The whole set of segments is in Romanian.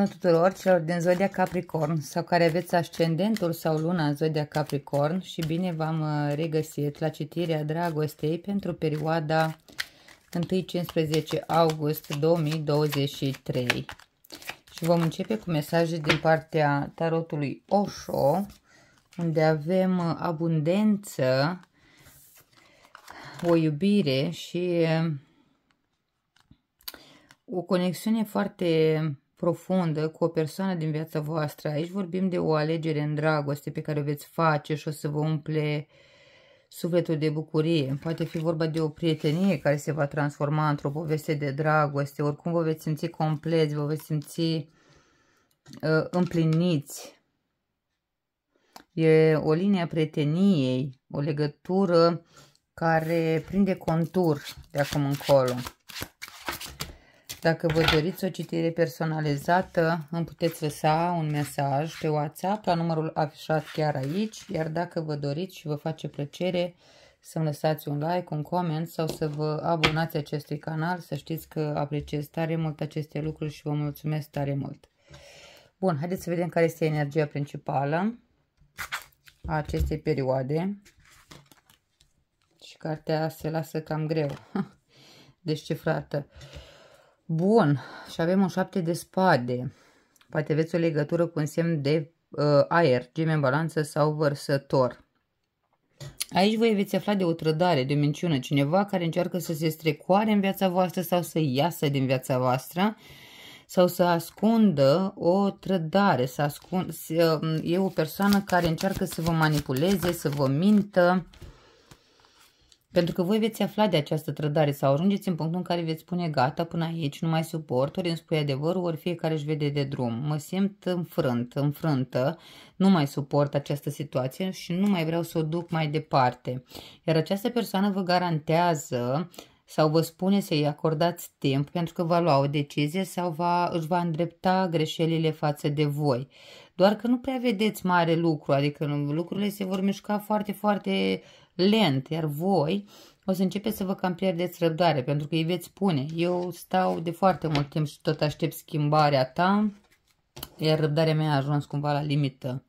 Bună tuturor celor din Zodia Capricorn sau care aveți ascendentul sau luna în Zodia Capricorn și bine v-am uh, regăsit la citirea dragostei pentru perioada 1-15 august 2023. Și vom începe cu mesaje din partea tarotului Osho, unde avem uh, abundență, o iubire și uh, o conexiune foarte profundă cu o persoană din viața voastră. Aici vorbim de o alegere în dragoste pe care o veți face și o să vă umple sufletul de bucurie. Poate fi vorba de o prietenie care se va transforma într-o poveste de dragoste. Oricum vă veți simți compleți, vă veți simți uh, împliniți. E o linie a prieteniei, o legătură care prinde contur de acum încolo. Dacă vă doriți o citire personalizată, îmi puteți lăsa un mesaj pe WhatsApp la numărul afișat chiar aici, iar dacă vă doriți și vă face plăcere să-mi lăsați un like, un coment sau să vă abonați acestui canal, să știți că apreciez tare mult aceste lucruri și vă mulțumesc tare mult. Bun, haideți să vedem care este energia principală a acestei perioade. Și cartea se lasă cam greu, descifrată. Bun, și avem un șapte de spade. Poate aveți o legătură cu un semn de uh, aer, gem în balanță sau vărsător. Aici voi veți afla de o trădare, de o minciună, cineva care încearcă să se strecoare în viața voastră sau să iasă din viața voastră sau să ascundă o trădare, să ascund, să, um, e o persoană care încearcă să vă manipuleze, să vă mintă, pentru că voi veți afla de această trădare sau ajungeți în punctul în care veți spune gata, până aici, nu mai suport, ori îmi spui adevărul, ori fiecare își vede de drum. Mă simt înfrânt, înfrântă, nu mai suport această situație și nu mai vreau să o duc mai departe. Iar această persoană vă garantează sau vă spune să-i acordați timp pentru că va lua o decizie sau va, își va îndrepta greșelile față de voi. Doar că nu prea vedeți mare lucru, adică lucrurile se vor mișca foarte, foarte lent, iar voi o să începeți să vă cam pierdeți răbdare, pentru că îi veți spune, eu stau de foarte mult timp și tot aștept schimbarea ta, iar răbdarea mea a ajuns cumva la limită.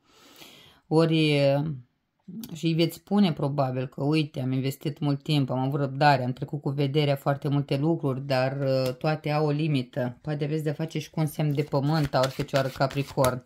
Ori eh, și îi veți spune probabil că uite, am investit mult timp, am avut răbdare, am trecut cu vederea foarte multe lucruri, dar eh, toate au o limită. Poate aveți de face și cu un semn de pământ, aur fecioară capricorn.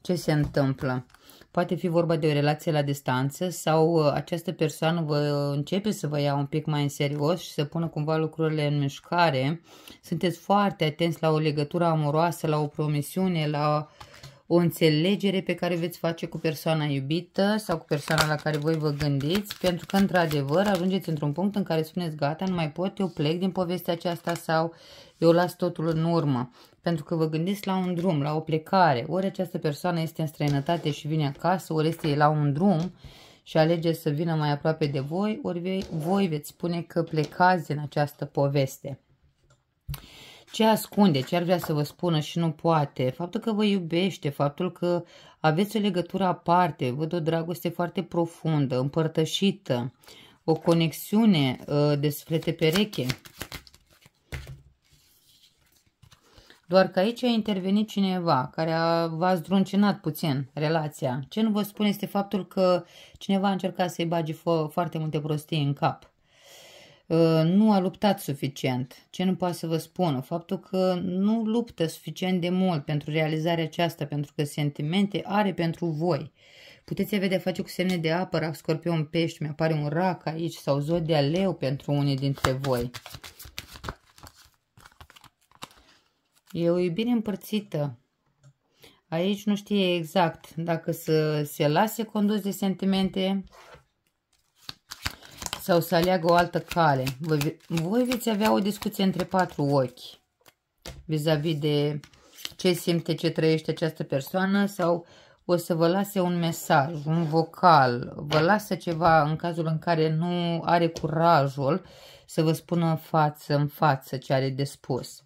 Ce se întâmplă? Poate fi vorba de o relație la distanță sau uh, această persoană vă începe să vă ia un pic mai în serios și să pună cumva lucrurile în mișcare. Sunteți foarte atenți la o legătură amoroasă, la o promisiune, la uh, o înțelegere pe care veți face cu persoana iubită sau cu persoana la care voi vă gândiți, pentru că, într-adevăr, ajungeți într-un punct în care spuneți, gata, nu mai pot, eu plec din povestea aceasta sau eu las totul în urmă, pentru că vă gândiți la un drum, la o plecare. Ori această persoană este în străinătate și vine acasă, ori este la un drum și alege să vină mai aproape de voi, ori voi veți spune că plecați din această poveste ce ascunde, ce ar vrea să vă spună și nu poate, faptul că vă iubește, faptul că aveți o legătură aparte, văd o dragoste foarte profundă, împărtășită, o conexiune ă, de suflete pereche. Doar că aici a intervenit cineva care v-a zdruncinat puțin relația. Ce nu vă spune este faptul că cineva a încercat să-i bage fo foarte multe prostii în cap. Ă, nu a luptat suficient. Ce nu poate să vă spună? Faptul că nu luptă suficient de mult pentru realizarea aceasta, pentru că sentimente are pentru voi. Puteți avea de face cu semne de apă, rac, scorpion, pești, mi-apare un rac aici sau zodia de aleu pentru unii dintre voi. E o iubire împărțită. Aici nu știe exact dacă să se lase condus de sentimente sau să aleagă o altă cale. Voi, voi veți avea o discuție între patru ochi vis-a-vis -vis de ce simte, ce trăiește această persoană sau o să vă lase un mesaj, un vocal, vă lasă ceva în cazul în care nu are curajul să vă spună în față, în față ce are de spus.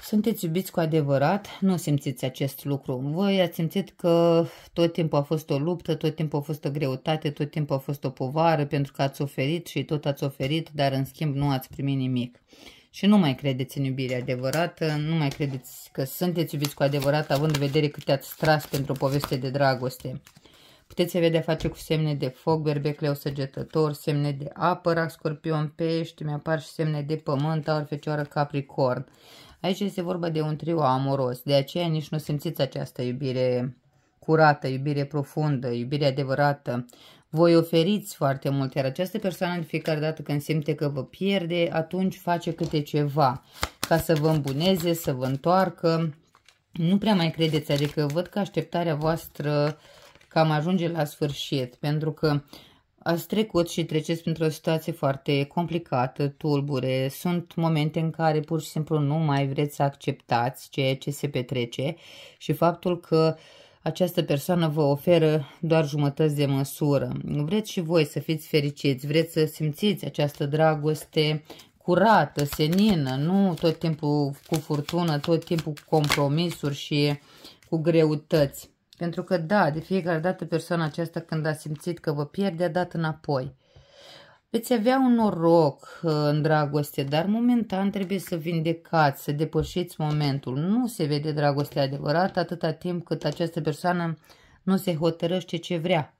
Sunteți iubiți cu adevărat, nu simțiți acest lucru. Voi ați simțit că tot timpul a fost o luptă, tot timpul a fost o greutate, tot timpul a fost o povară pentru că ați oferit și tot ați oferit, dar în schimb nu ați primit nimic. Și nu mai credeți în iubire adevărată, nu mai credeți că sunteți iubiți cu adevărat, având în vedere cât ați tras pentru o poveste de dragoste. Puteți vedea face cu semne de foc, berbecleu săgetător, semne de apă, rac, scorpion, pești, mi-apar și semne de pământ, aur, fecioară, capricorn. Aici este vorba de un trio amoros, de aceea nici nu simțiți această iubire curată, iubire profundă, iubire adevărată. Voi oferiți foarte mult, iar această persoană de fiecare dată când simte că vă pierde, atunci face câte ceva ca să vă îmbuneze, să vă întoarcă. Nu prea mai credeți, adică văd că așteptarea voastră cam ajunge la sfârșit, pentru că uh, Ați trecut și treceți printr-o situație foarte complicată, tulbure. Sunt momente în care pur și simplu nu mai vreți să acceptați ceea ce se petrece și faptul că această persoană vă oferă doar jumătăți de măsură. Vreți și voi să fiți fericiți, vreți să simțiți această dragoste curată, senină, nu tot timpul cu furtună, tot timpul cu compromisuri și cu greutăți. Pentru că, da, de fiecare dată persoana aceasta când a simțit că vă pierde, a dat înapoi. Veți avea un noroc uh, în dragoste, dar momentan trebuie să vindecați, să depășiți momentul. Nu se vede dragoste adevărată atâta timp cât această persoană nu se hotărăște ce vrea.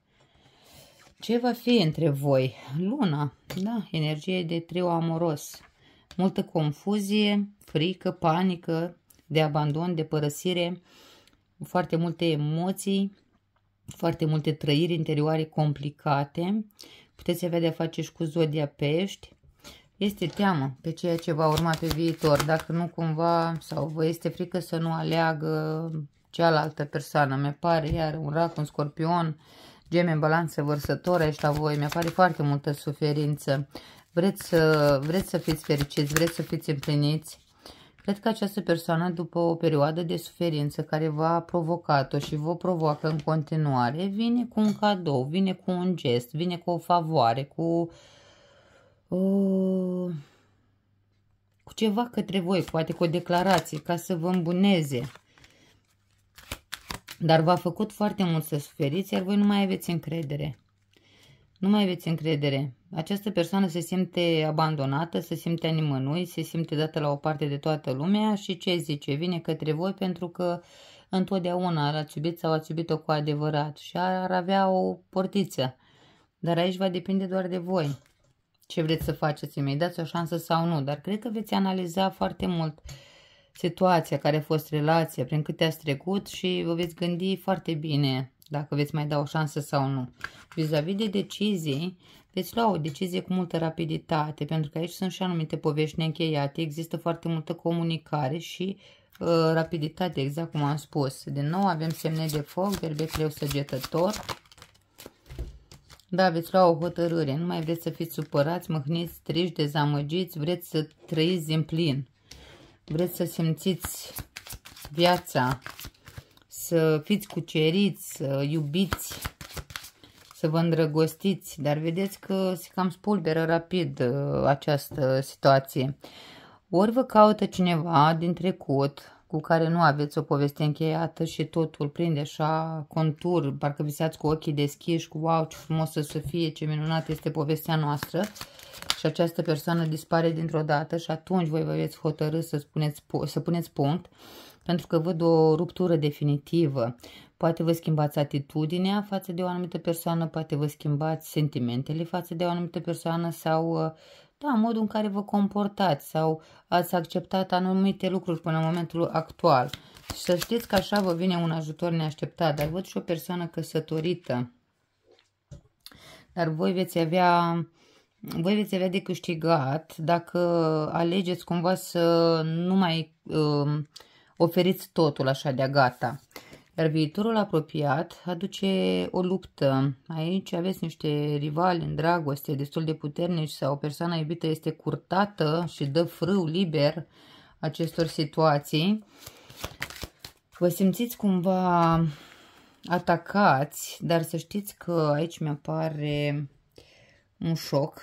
Ce va fi între voi? Luna, da, energie de trio amoros. Multă confuzie, frică, panică, de abandon, de părăsire, foarte multe emoții, foarte multe trăiri interioare complicate. Puteți avea de-a face și cu zodia pești. Este teamă pe ceea ce va urma pe viitor, dacă nu cumva, sau vă este frică să nu aleagă cealaltă persoană. Mi pare iar un rac, un scorpion, geme în balanță vărsătoare și la voi. Mi pare foarte multă suferință. Vreți să, vreți să fiți fericiți, vreți să fiți împliniți, Cred că această persoană, după o perioadă de suferință care v-a provocat-o și vă provoacă în continuare, vine cu un cadou, vine cu un gest, vine cu o favoare, cu, uh, cu ceva către voi, poate cu o declarație, ca să vă îmbuneze. Dar v-a făcut foarte mult să suferiți, iar voi nu mai aveți încredere. Nu mai aveți încredere. Această persoană se simte abandonată, se simte animănui, se simte dată la o parte de toată lumea și ce zice? Vine către voi pentru că întotdeauna l-ați iubit sau ați iubit-o cu adevărat și ar avea o portiță. Dar aici va depinde doar de voi ce vreți să faceți. Îmi dați o șansă sau nu, dar cred că veți analiza foarte mult situația care a fost relația, prin câte ați trecut și vă veți gândi foarte bine dacă veți mai da o șansă sau nu. Vis-a-vis -vis de decizii, veți lua o decizie cu multă rapiditate, pentru că aici sunt și anumite povești neîncheiate, există foarte multă comunicare și uh, rapiditate, exact cum am spus. Din nou avem semne de foc, berbecleu săgetător. Da, veți lua o hotărâre, nu mai vreți să fiți supărați, mâhniți, triști, dezamăgiți, vreți să trăiți în plin. Vreți să simțiți viața să fiți cuceriți, să iubiți, să vă îndrăgostiți, dar vedeți că se cam spulberă rapid uh, această situație. Ori vă caută cineva din trecut cu care nu aveți o poveste încheiată și totul prinde așa contur, parcă visați cu ochii deschiși, cu wow, ce frumos să fie, ce minunată este povestea noastră și această persoană dispare dintr-o dată și atunci voi vă veți hotărâ să, spuneți, să puneți punct pentru că văd o ruptură definitivă. Poate vă schimbați atitudinea față de o anumită persoană, poate vă schimbați sentimentele față de o anumită persoană sau da, modul în care vă comportați sau ați acceptat anumite lucruri până în momentul actual. Și să știți că așa vă vine un ajutor neașteptat, dar văd și o persoană căsătorită. Dar voi veți avea voi veți avea de câștigat dacă alegeți cumva să nu mai uh, oferiți totul așa de gata. Iar viitorul apropiat aduce o luptă. Aici aveți niște rivali în dragoste destul de puternici sau persoana iubită este curtată și dă frâu liber acestor situații. Vă simțiți cumva atacați, dar să știți că aici mi apare un șoc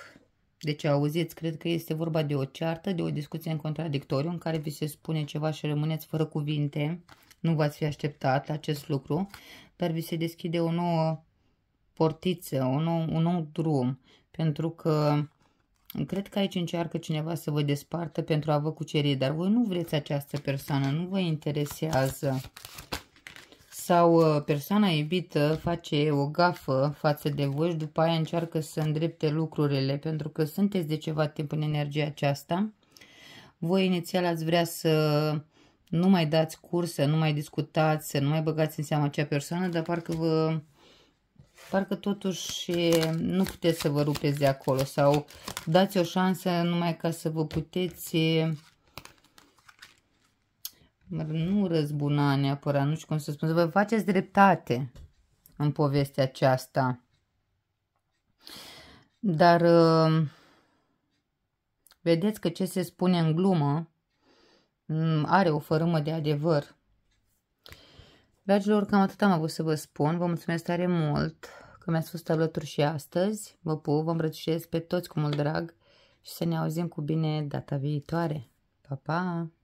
deci, auziți, cred că este vorba de o ceartă, de o discuție în contradictoriu, în care vi se spune ceva și rămâneți fără cuvinte. Nu v-ați fi așteptat la acest lucru, dar vi se deschide o nouă portiță, o nou, un nou drum, pentru că cred că aici încearcă cineva să vă despartă pentru a vă cuceri, dar voi nu vreți această persoană, nu vă interesează sau uh, persoana iubită face o gafă față de voi și după aia încearcă să îndrepte lucrurile pentru că sunteți de ceva timp în energia aceasta. Voi inițial ați vrea să nu mai dați curs, să nu mai discutați, să nu mai băgați în seama acea persoană, dar parcă vă parcă totuși nu puteți să vă rupeți de acolo sau dați o șansă numai ca să vă puteți nu răzbuna neapărat, nu știu cum să spun, să vă faceți dreptate în povestea aceasta. Dar uh, vedeți că ce se spune în glumă mm, are o fărâmă de adevăr. Dragilor, cam atât am avut să vă spun. Vă mulțumesc tare mult că mi-ați fost alături și astăzi. Vă pup, vă îmbrățișez pe toți cu mult drag și să ne auzim cu bine data viitoare. Pa, pa!